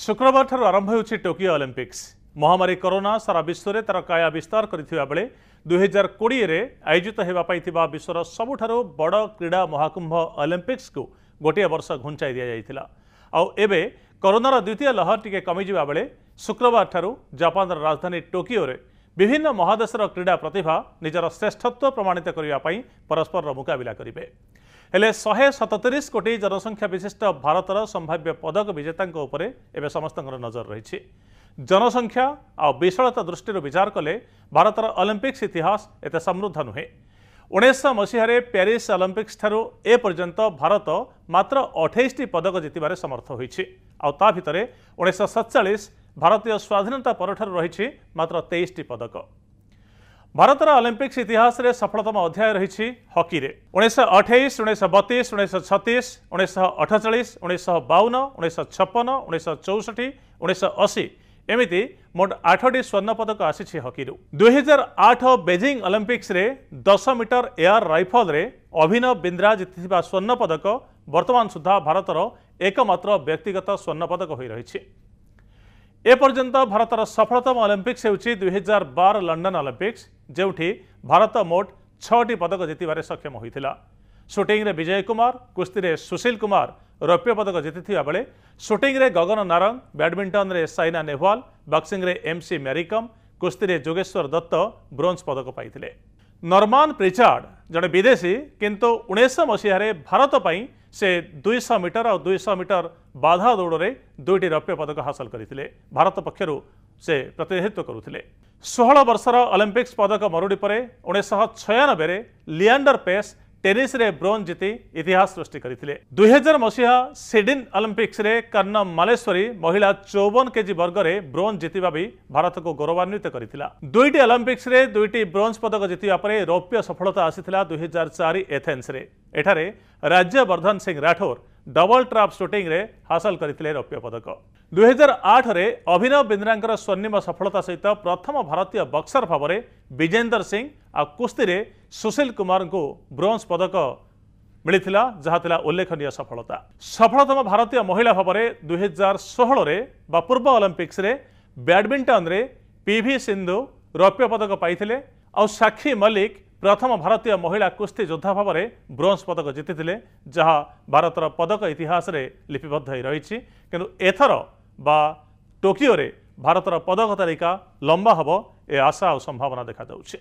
ଶୁକ୍ରବାର ଠାରୁ ଆରମ୍ଭ ହେଉଛି ଟୋକିଓ ଅଲିମ୍ପିକ୍ସ ମହାମାରୀ କରୋନା ସାରା ବିଶ୍ୱରେ ତା'ର କାୟା ବିସ୍ତାର କରିଥିବା ବେଳେ ଦୁଇହଜାର କୋଡ଼ିଏରେ ଆୟୋଜିତ ହେବା ପାଇଁ ଥିବା ବିଶ୍ୱର ସବୁଠାରୁ ବଡ଼ କ୍ରୀଡ଼ା ମହାକୁମ୍ଭ ଅଲିମ୍ପିକ୍ସକୁ ଗୋଟିଏ ବର୍ଷ ଘୁଞ୍ଚାଇ ଦିଆଯାଇଥିଲା ଆଉ ଏବେ କରୋନାର ଦ୍ୱିତୀୟ ଲହର ଟିକେ କମିଯିବା ବେଳେ ଶୁକ୍ରବାରଠାରୁ ଜାପାନର ରାଜଧାନୀ ଟୋକିଓରେ ବିଭିନ୍ନ ମହାଦେଶର କ୍ରୀଡ଼ା ପ୍ରତିଭା ନିଜର ଶ୍ରେଷ୍ଠତ୍ୱ ପ୍ରମାଣିତ କରିବା ପାଇଁ ପରସ୍ପରର ମୁକାବିଲା କରିବେ ହେଲେ ଶହେ ସତତିରିଶ କୋଟି ଜନସଂଖ୍ୟା ବିଶିଷ୍ଟ ଭାରତର ସମ୍ଭାବ୍ୟ ପଦକ ବିଜେତାଙ୍କ ଉପରେ ଏବେ ସମସ୍ତଙ୍କର ନଜର ରହିଛି ଜନସଂଖ୍ୟା ଆଉ ବିଶଳତା ଦୃଷ୍ଟିରୁ ବିଚାର କଲେ ଭାରତର ଅଲିମ୍ପିକ୍ସ ଇତିହାସ ଏତେ ସମୃଦ୍ଧ ନୁହେଁ ଉଣେଇଶହ ମସିହାରେ ପ୍ୟାରିସ୍ ଅଲିମ୍ପିକ୍ସଠାରୁ ଏପର୍ଯ୍ୟନ୍ତ ଭାରତ ମାତ୍ର ଅଠେଇଶଟି ପଦକ ଜିତିବାରେ ସମର୍ଥ ହୋଇଛି ଆଉ ତା ଭିତରେ ଉଣେଇଶହ ସତଚାଳିଶ ଭାରତୀୟ ସ୍ୱାଧୀନତା ପରଠାରୁ ରହିଛି ମାତ୍ର ତେଇଶଟି ପଦକ ଭାରତର ଅଲିମ୍ପିକ୍ସ ଇତିହାସରେ ସଫଳତମ ଅଧ୍ୟାୟ ରହିଛି ହକିରେ ଉଣେଇଶହ ଅଠେଇଶ ଉଣେଇଶହ ବତିଶ ଉଣେଇଶହ ଛତିଶ ଉଣେଇଶହ ଅଠଚାଳିଶ ଉଣେଇଶହ ବାଉନ ଉଣେଇଶହ ଛପନ ଉଣେଇଶହ ଚଉଷଠି ଉଣେଇଶହ ଅଶୀ ଏମିତି ମୋଟ ଆଠଟି ସ୍ୱର୍ଣ୍ଣ ପଦକ ଆସିଛି ହକିରୁ ଦୁଇହଜାର ଆଠ ବେଜିଂ ଅଲିମ୍ପିକ୍ସରେ ଦଶ ମିଟର ଏୟାର ରାଇଫଲରେ ଅଭିନବ ବିନ୍ଦ୍ରା ଜିତିଥିବା ସ୍ୱର୍ଣ୍ଣ ପଦକ ବର୍ତ୍ତମାନ ସୁଦ୍ଧା ଭାରତର ଏକମାତ୍ର ବ୍ୟକ୍ତିଗତ ସ୍ୱର୍ଣ୍ଣ ପଦକ ହୋଇ ରହିଛି एपर्यंत भारतर सफलतम अलंपिक्स हो दुई हजार बार लंडन अलंपिक्स जो भारत मोट पदक जितबारे सक्षम होता सुटिंग में विजय कुमार कुस्ती में सुशील कुमार रौप्य पदक जीति बेले सुटिंग रे गगन नारंग बैडमिंटन रे साइना नेहवाल बक्सींग एमसी मेरिकम कुस्ती रे जोगेश्वर दत्त ब्रोज पदक पाई नर्मान प्रिचार्ड जड़े विदेशी किंतु उन्नीस मसीह भारत पर दुईश मीटर और दुईश मीटर ବାଧା ଦୌଡ଼ରେ ଦୁଇଟି ରୌପ୍ୟ ପଦକ ହାସଲ କରିଥିଲେ ଭାରତ ପକ୍ଷରୁ ସେ ପ୍ରତିନିଧିତ୍ୱ କରୁଥିଲେ ଷୋହଳ ବର୍ଷର ଅଲିମ୍ପିକ୍ସ ପଦକ ମରୁଡ଼ି ପରେ ଉଣେଇଶହ ଛୟାନବେରେ ଲିଆଣ୍ଡର ପେସ୍ ଟେନିସ୍ରେ ବ୍ରୋଞ୍ଜ ଜିତି ଇତିହାସ ସୃଷ୍ଟି କରିଥିଲେ ଦୁଇହଜାର ମସିହା ସିଡିନ୍ ଅଲିମ୍ପିକ୍ସରେ କର୍ଣ୍ଣ ମାଲେଶ୍ୱରୀ ମହିଳା ଚଉବନ କେଜି ବର୍ଗରେ ବ୍ରୋଞ୍ଜ ଜିତିବା ବି ଭାରତକୁ ଗୌରବାନ୍ୱିତ କରିଥିଲା ଦୁଇଟି ଅଲିମ୍ପିକ୍ସରେ ଦୁଇଟି ବ୍ରୋଞ୍ଜ ପଦକ ଜିତିବା ପରେ ରୌପ୍ୟ ସଫଳତା ଆସିଥିଲା ଦୁଇହଜାର ଚାରି ଏଥେନ୍ସରେ ଏଠାରେ ରାଜ୍ୟବର୍ଦ୍ଧନ ସିଂ ରାଠୋର ଡବଲ ଟ୍ରାପ୍ ସୁଟିଂରେ ହାସଲ କରିଥିଲେ ରୌପ୍ୟ ପଦକ ଦୁଇହଜାର ଆଠରେ ଅଭିନବ ବିନ୍ଦ୍ରାଙ୍କର ସ୍ୱର୍ଣ୍ଣିମ ସଫଳତା ସହିତ ପ୍ରଥମ ଭାରତୀୟ ବକ୍ସର ଭାବରେ ବିଜେନ୍ଦର ସିଂ ଆଉ କୁସ୍ତିରେ ସୁଶୀଲ କୁମାରଙ୍କୁ ବ୍ରୋଞ୍ଜ ପଦକ ମିଳିଥିଲା ଯାହା ଥିଲା ଉଲ୍ଲେଖନୀୟ ସଫଳତା ସଫଳତମ ଭାରତୀୟ ମହିଳା ଭାବରେ ଦୁଇହଜାର ଷୋହଳରେ ବା ପୂର୍ବ ଅଲମ୍ପିକ୍ସରେ ବ୍ୟାଡ଼ମିଣ୍ଟନରେ ପି ଭି ସିନ୍ଧୁ ରୌପ୍ୟ ପଦକ ପାଇଥିଲେ ଆଉ ସାକ୍ଷୀ ମଲ୍ଲିକ ପ୍ରଥମ ଭାରତୀୟ ମହିଳା କୁସ୍ତି ଯୋଦ୍ଧା ଭାବରେ ବ୍ରୋଞ୍ଜ ପଦକ ଜିତିଥିଲେ ଯାହା ଭାରତର ପଦକ ଇତିହାସରେ ଲିପିବଦ୍ଧ ହୋଇ ରହିଛି କିନ୍ତୁ ଏଥର ବା ଟୋକିଓରେ ଭାରତର ପଦକ ତାଲିକା ଲମ୍ବା ହେବ ଏ ଆଶା ଆଉ ସମ୍ଭାବନା ଦେଖାଯାଉଛି